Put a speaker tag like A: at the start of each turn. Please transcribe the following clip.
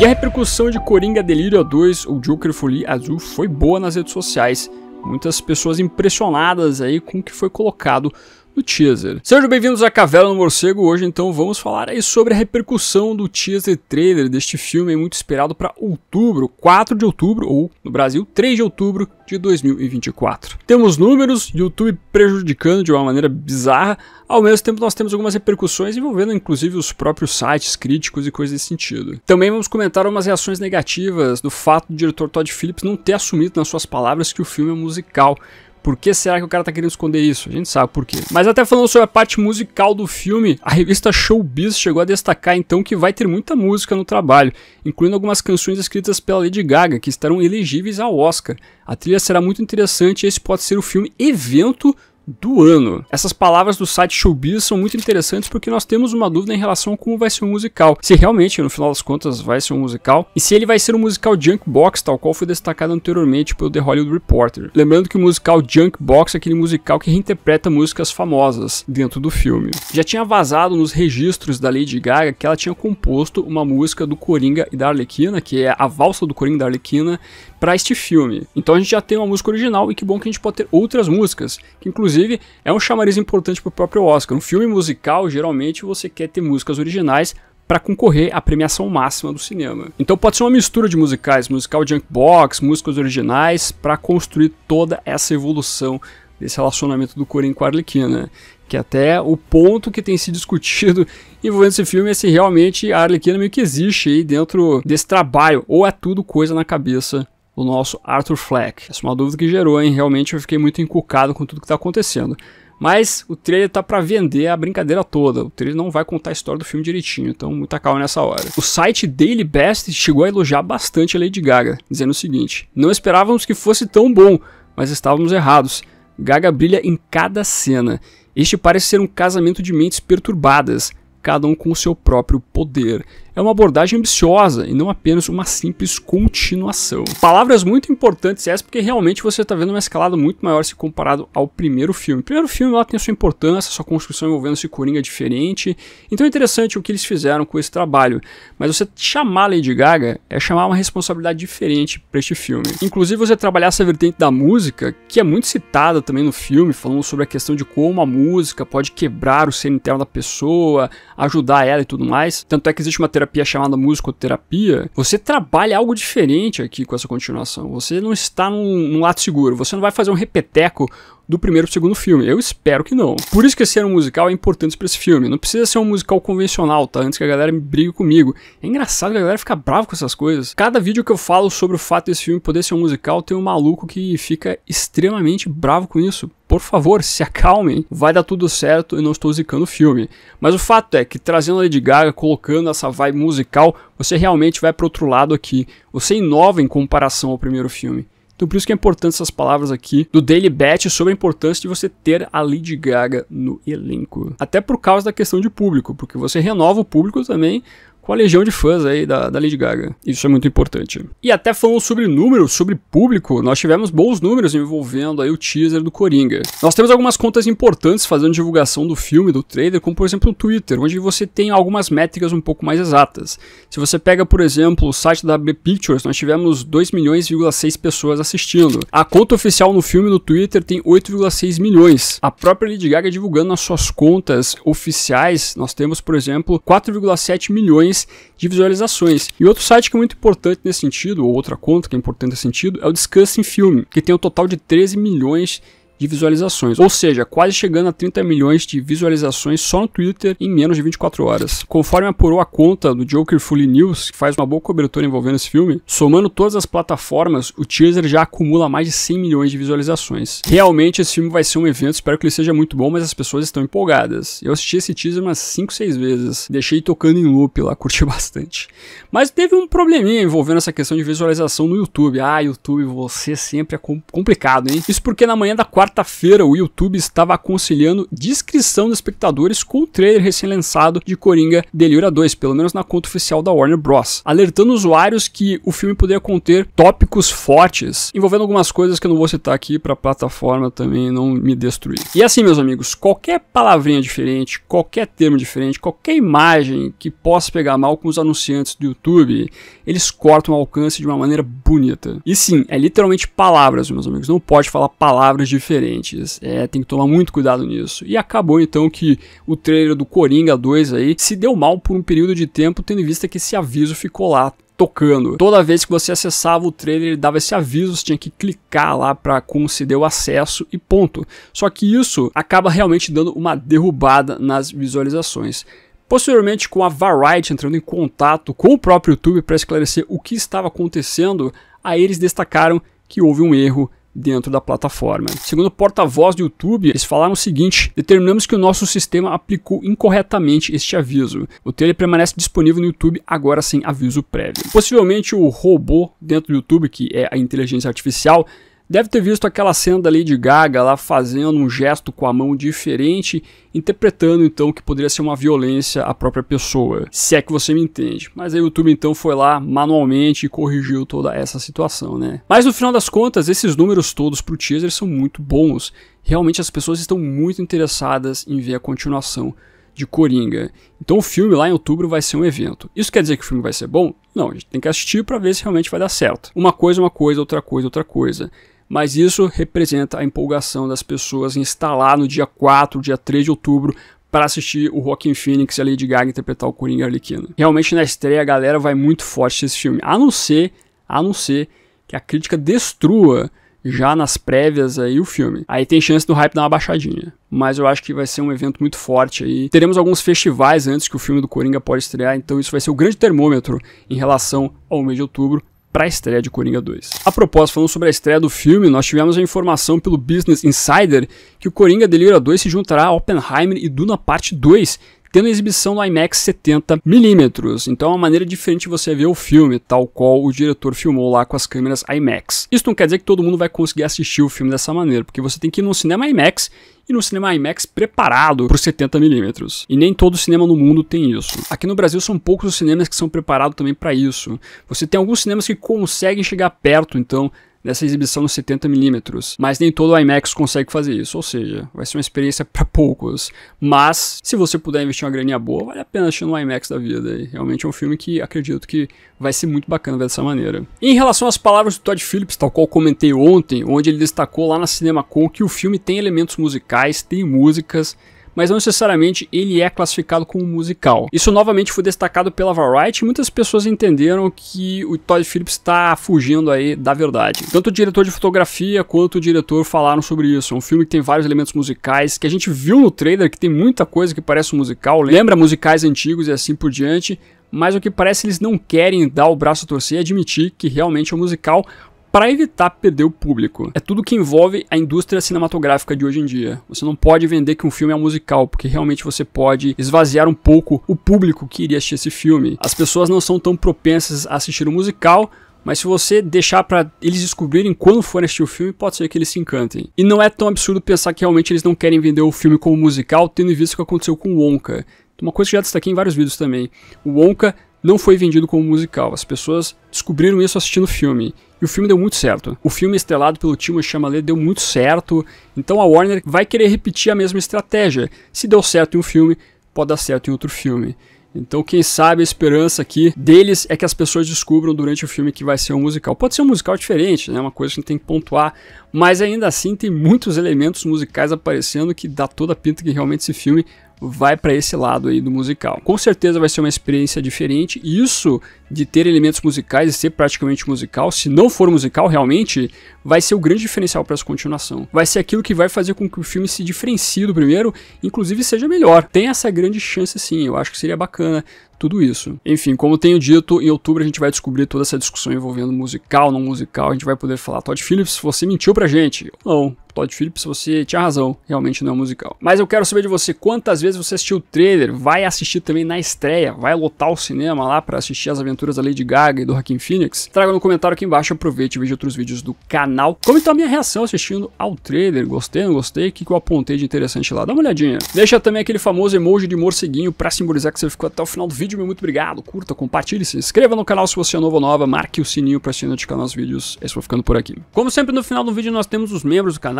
A: E a
B: repercussão de Coringa Delírio 2 ou Joker Folie Azul foi boa nas redes sociais. Muitas pessoas impressionadas aí com o que foi colocado do teaser. Sejam bem-vindos à Caverna no Morcego. Hoje, então, vamos falar aí sobre a repercussão do teaser trailer deste filme, muito esperado para outubro, 4 de outubro, ou no Brasil, 3 de outubro de 2024. Temos números, YouTube prejudicando de uma maneira bizarra, ao mesmo tempo nós temos algumas repercussões envolvendo inclusive os próprios sites críticos e coisas desse sentido. Também vamos comentar umas reações negativas do fato do diretor Todd Phillips não ter assumido nas suas palavras que o filme é musical, por que será que o cara tá querendo esconder isso? A gente sabe por quê. Mas até falando sobre a parte musical do filme, a revista Showbiz chegou a destacar então que vai ter muita música no trabalho, incluindo algumas canções escritas pela Lady Gaga, que estarão elegíveis ao Oscar. A trilha será muito interessante e esse pode ser o filme evento do ano. Essas palavras do site Showbiz são muito interessantes porque nós temos uma dúvida em relação a como vai ser um musical. Se realmente, no final das contas, vai ser um musical e se ele vai ser um musical junk box, tal qual foi destacado anteriormente pelo The Hollywood Reporter. Lembrando que o musical junk box é aquele musical que reinterpreta músicas famosas dentro do filme. Já tinha vazado nos registros da Lady Gaga que ela tinha composto uma música do Coringa e da Arlequina, que é a valsa do Coringa e da Arlequina, para este filme. Então a gente já tem uma música original e que bom que a gente pode ter outras músicas, que inclusive é um chamariz importante para o próprio Oscar. Um filme musical, geralmente você quer ter músicas originais para concorrer à premiação máxima do cinema. Então pode ser uma mistura de musicais, musical junkbox, músicas originais, para construir toda essa evolução desse relacionamento do Coringa com a Arlequina, que até o ponto que tem se discutido envolvendo esse filme é se realmente a Arlequina meio que existe aí dentro desse trabalho, ou é tudo coisa na cabeça o nosso Arthur Fleck. Essa é uma dúvida que gerou, hein? Realmente eu fiquei muito encucado com tudo que está acontecendo. Mas o trailer tá para vender a brincadeira toda. O trailer não vai contar a história do filme direitinho, então muita calma nessa hora. O site Daily Best chegou a elogiar bastante a Lady Gaga, dizendo o seguinte: "Não esperávamos que fosse tão bom, mas estávamos errados. Gaga brilha em cada cena. Este parece ser um casamento de mentes perturbadas, cada um com o seu próprio poder." é uma abordagem ambiciosa e não apenas uma simples continuação. Palavras muito importantes essas porque realmente você está vendo uma escalada muito maior se comparado ao primeiro filme. O primeiro filme ela tem sua importância, sua construção envolvendo esse Coringa diferente, então é interessante o que eles fizeram com esse trabalho, mas você chamar Lady Gaga é chamar uma responsabilidade diferente para este filme. Inclusive você trabalhar essa vertente da música, que é muito citada também no filme, falando sobre a questão de como a música pode quebrar o ser interno da pessoa, ajudar ela e tudo mais, tanto é que existe uma terapia chamada musicoterapia, você trabalha algo diferente aqui com essa continuação. Você não está num, num lado seguro, você não vai fazer um repeteco do primeiro pro segundo filme. Eu espero que não. Por isso que ser um musical é importante para esse filme. Não precisa ser um musical convencional, tá? Antes que a galera me brigue comigo. É engraçado que a galera fica brava com essas coisas. Cada vídeo que eu falo sobre o fato desse filme poder ser um musical, tem um maluco que fica extremamente bravo com isso por favor, se acalmem, vai dar tudo certo e não estou zicando o filme. Mas o fato é que trazendo a Lady Gaga, colocando essa vibe musical, você realmente vai para outro lado aqui. Você inova em comparação ao primeiro filme. Então por isso que é importante essas palavras aqui do Daily Bet sobre a importância de você ter a Lady Gaga no elenco. Até por causa da questão de público, porque você renova o público também, com a legião de fãs aí da, da Lady Gaga. Isso é muito importante. E até falando sobre números, sobre público, nós tivemos bons números envolvendo aí o teaser do Coringa. Nós temos algumas contas importantes fazendo divulgação do filme, do trailer, como por exemplo o Twitter, onde você tem algumas métricas um pouco mais exatas. Se você pega, por exemplo, o site da B Pictures, nós tivemos 2 milhões,6 pessoas assistindo. A conta oficial no filme no Twitter tem 8,6 milhões. A própria Lady Gaga divulgando nas suas contas oficiais, nós temos, por exemplo, 4,7 milhões de visualizações. E outro site que é muito importante nesse sentido, ou outra conta que é importante nesse sentido, é o Discussing Film, que tem um total de 13 milhões de visualizações, ou seja, quase chegando a 30 milhões de visualizações só no Twitter em menos de 24 horas. Conforme apurou a conta do Joker Fully News, que faz uma boa cobertura envolvendo esse filme, somando todas as plataformas, o teaser já acumula mais de 100 milhões de visualizações. Realmente esse filme vai ser um evento, espero que ele seja muito bom, mas as pessoas estão empolgadas. Eu assisti esse teaser umas 5, 6 vezes, deixei tocando em loop lá, curti bastante. Mas teve um probleminha envolvendo essa questão de visualização no YouTube. Ah, YouTube, você sempre é complicado, hein? Isso porque na manhã da quarta quarta-feira, o YouTube estava aconselhando descrição dos espectadores com o trailer recém-lançado de Coringa Delira 2, pelo menos na conta oficial da Warner Bros., alertando usuários que o filme poderia conter tópicos fortes, envolvendo algumas coisas que eu não vou citar aqui para a plataforma também não me destruir. E assim, meus amigos, qualquer palavrinha diferente, qualquer termo diferente, qualquer imagem que possa pegar mal com os anunciantes do YouTube, eles cortam o alcance de uma maneira bonita. E sim, é literalmente palavras, meus amigos, não pode falar palavras diferentes diferentes. É, tem que tomar muito cuidado nisso. E acabou então que o trailer do Coringa 2 aí se deu mal por um período de tempo, tendo em vista que esse aviso ficou lá tocando. Toda vez que você acessava o trailer, ele dava esse aviso, você tinha que clicar lá para conceder o acesso e ponto. Só que isso acaba realmente dando uma derrubada nas visualizações. Posteriormente, com a Variety entrando em contato com o próprio YouTube para esclarecer o que estava acontecendo, aí eles destacaram que houve um erro dentro da plataforma. Segundo o porta-voz do YouTube, eles falaram o seguinte: determinamos que o nosso sistema aplicou incorretamente este aviso. O trailer permanece disponível no YouTube agora sem aviso prévio. Possivelmente o robô dentro do YouTube, que é a inteligência artificial, Deve ter visto aquela cena da Lady Gaga lá fazendo um gesto com a mão diferente, interpretando então que poderia ser uma violência à própria pessoa, se é que você me entende. Mas aí o YouTube então foi lá manualmente e corrigiu toda essa situação, né? Mas no final das contas, esses números todos pro teaser são muito bons. Realmente as pessoas estão muito interessadas em ver a continuação de Coringa. Então o filme lá em outubro vai ser um evento. Isso quer dizer que o filme vai ser bom? Não, a gente tem que assistir para ver se realmente vai dar certo. Uma coisa, uma coisa, outra coisa, outra coisa mas isso representa a empolgação das pessoas em estar lá no dia 4, dia 3 de outubro para assistir o Rockin' Phoenix e a Lady Gaga interpretar o Coringa Arlequino. Realmente na estreia a galera vai muito forte esse filme, a não ser, a não ser que a crítica destrua já nas prévias aí o filme. Aí tem chance do hype dar uma baixadinha. Mas eu acho que vai ser um evento muito forte aí. Teremos alguns festivais antes que o filme do Coringa pode estrear, então isso vai ser o grande termômetro em relação ao mês de outubro para a estreia de Coringa 2. A propósito, falando sobre a estreia do filme, nós tivemos a informação pelo Business Insider que o Coringa Delira 2 se juntará a Oppenheimer e Duna Parte 2 tendo a exibição no IMAX 70mm. Então é uma maneira diferente de você ver o filme, tal qual o diretor filmou lá com as câmeras IMAX. Isso não quer dizer que todo mundo vai conseguir assistir o filme dessa maneira, porque você tem que ir no cinema IMAX e no cinema IMAX preparado para os 70mm. E nem todo cinema no mundo tem isso. Aqui no Brasil são poucos os cinemas que são preparados também para isso. Você tem alguns cinemas que conseguem chegar perto, então, nessa exibição nos 70mm, mas nem todo o IMAX consegue fazer isso, ou seja, vai ser uma experiência para poucos. Mas, se você puder investir uma graninha boa, vale a pena assistir no IMAX da vida. E realmente é um filme que acredito que vai ser muito bacana ver dessa maneira. em relação às palavras do Todd Phillips, tal qual comentei ontem, onde ele destacou lá na CinemaCon que o filme tem elementos musicais, tem músicas mas não necessariamente ele é classificado como musical. Isso novamente foi destacado pela Variety e muitas pessoas entenderam que o Todd Phillips está fugindo aí da verdade. Tanto o diretor de fotografia quanto o diretor falaram sobre isso. É um filme que tem vários elementos musicais, que a gente viu no trailer que tem muita coisa que parece um musical, lembra musicais antigos e assim por diante, mas o que parece eles não querem dar o braço a torcer e admitir que realmente é um musical, para evitar perder o público. É tudo que envolve a indústria cinematográfica de hoje em dia. Você não pode vender que um filme é musical, porque realmente você pode esvaziar um pouco o público que iria assistir esse filme. As pessoas não são tão propensas a assistir o um musical, mas se você deixar para eles descobrirem quando forem assistir o filme, pode ser que eles se encantem. E não é tão absurdo pensar que realmente eles não querem vender o filme como musical, tendo em vista o que aconteceu com Wonka. Uma coisa que já destaquei em vários vídeos também. O Wonka não foi vendido como musical. As pessoas descobriram isso assistindo o filme. E o filme deu muito certo. O filme estrelado pelo Timo chamale deu muito certo. Então a Warner vai querer repetir a mesma estratégia. Se deu certo em um filme, pode dar certo em outro filme. Então, quem sabe a esperança aqui deles é que as pessoas descubram durante o filme que vai ser um musical. Pode ser um musical diferente, né? Uma coisa que a gente tem que pontuar. Mas ainda assim tem muitos elementos musicais aparecendo que dá toda a pinta que realmente esse filme vai para esse lado aí do musical. Com certeza vai ser uma experiência diferente. Isso de ter elementos musicais e ser praticamente musical, se não for musical realmente, vai ser o grande diferencial para essa continuação. Vai ser aquilo que vai fazer com que o filme se diferencie do primeiro, inclusive seja melhor. Tem essa grande chance sim, eu acho que seria bacana tudo isso. Enfim, como tenho dito, em outubro a gente vai descobrir toda essa discussão envolvendo musical, não musical, a gente vai poder falar, Todd Phillips, você mentiu pra gente. Não, Todd Phillips, você tinha razão, realmente não é um musical. Mas eu quero saber de você quantas vezes você assistiu o trailer, vai assistir também na estreia, vai lotar o cinema lá para assistir as aventuras da Lady Gaga e do Hakim Phoenix? Traga no comentário aqui embaixo, aproveite e veja outros vídeos do canal. Como então a minha reação assistindo ao trailer? Gostei, não gostei? O que, que eu apontei de interessante lá? Dá uma olhadinha. Deixa também aquele famoso emoji de morceguinho para simbolizar que você ficou até o final do vídeo, meu muito obrigado. Curta, compartilhe, se inscreva no canal se você é novo ou nova, marque o sininho para assistir notificar nos vídeos. Eu é vou ficando por aqui. Como sempre no final do vídeo nós temos os membros do canal,